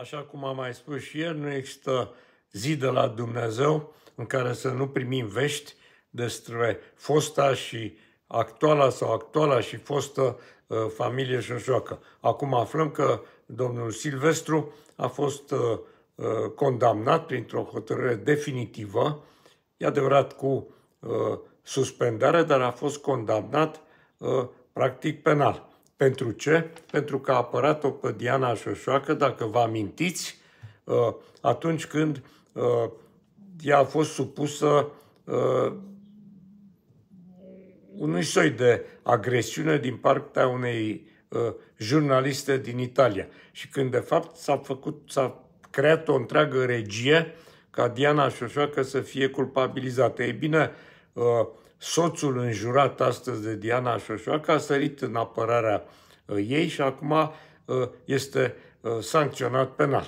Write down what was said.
Așa cum am mai spus și ieri, nu există zi de la Dumnezeu în care să nu primim vești despre fosta și actuala sau actuala și fostă uh, familie joacă. Acum aflăm că domnul Silvestru a fost uh, uh, condamnat printr-o hotărâre definitivă, e adevărat cu uh, suspendare, dar a fost condamnat uh, practic penal. Pentru ce? Pentru că a apărat-o pe Diana Șoșoacă, dacă vă amintiți, uh, atunci când uh, ea a fost supusă uh, unui soi de agresiune din partea unei jurnaliste din Italia. Și când, de fapt, s-a, făcut, s-a creat o întreagă regie ca Diana Șoșoacă să fie culpabilizată. Ei bine, Uh, soțul înjurat astăzi de Diana Șoșoacă a sărit în apărarea uh, ei și acum uh, este sancționat penal.